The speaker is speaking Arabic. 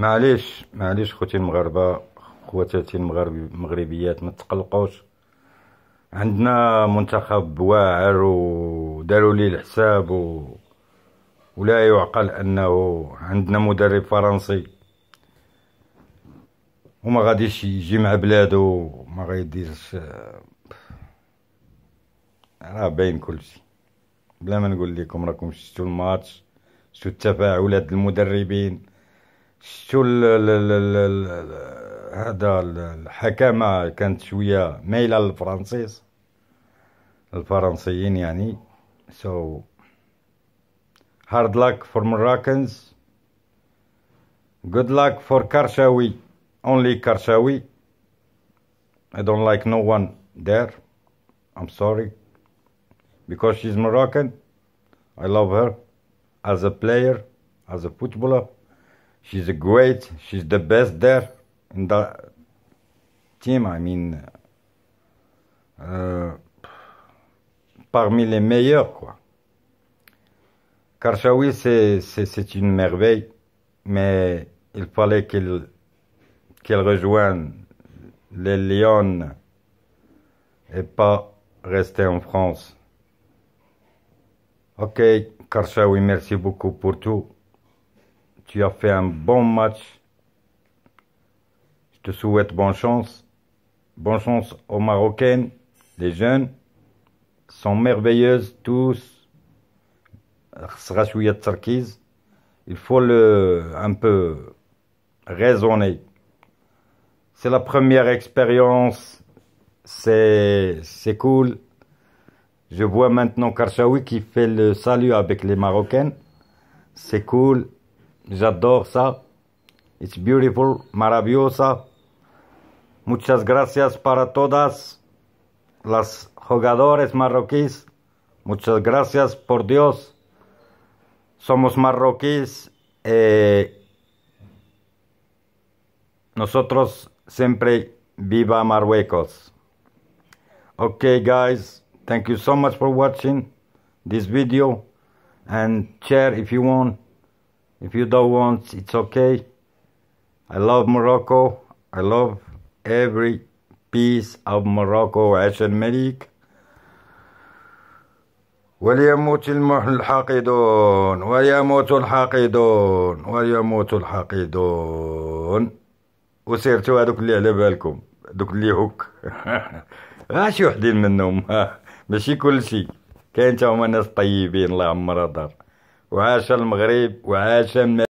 معليش معليش خوتي المغاربه خواتاتي المغربي المغربيات ما تقلقوش عندنا منتخب واعر وداروا لي الحساب و... ولا يعقل انه عندنا مدرب فرنسي وما غاديش يجي مع بلادو ما غيديرش راه باين كلشي بلا ما نقول لكم راكم شفتوا الماتش شفتوا التفاعلات المدربين شتو هذا الحكامه كانت شويه مايله للفرنسيس الفرنسيين يعني سو هارد luck فور Moroccans good luck for Karshawi only Karshawi I don't like no one there I'm sorry because she's Moroccan I love her as a player as a footballer she's great. She's the best there in the team. I mean, uh, parmi les meilleurs, quoi. Karchaoui, c'est une merveille, mais il fallait qu'il qu'elle rejoigne les lions et pas rester en France. Ok, Karchaoui, merci beaucoup pour tout. Tu as fait un bon match. Je te souhaite bonne chance. Bonne chance aux Marocaines, les jeunes. sont merveilleuses tous. Il faut le un peu raisonner. C'est la première expérience. C'est cool. Je vois maintenant Karchaoui qui fait le salut avec les Marocaines. C'est cool. J'adore It's beautiful, maravillosa. Muchas gracias para todas las jugadores marroquíes. Muchas gracias por Dios. Somos marroquíes. Eh, nosotros siempre viva Marruecos. Okay, guys. Thank you so much for watching this video and share if you want. If you don't want, it's okay. I love Morocco. I love every piece of Morocco عاش الملك وليموت الحاقدون وليموت الحاقدون وليموت الحاقدون وسيرتوا هذوك اللي على بالكم دوك اللي هوك غاشي وحدين منهم ماشي كلشي كاين تا هما ناس طيبين الله يعمرها دار وعاش المغرب وعاش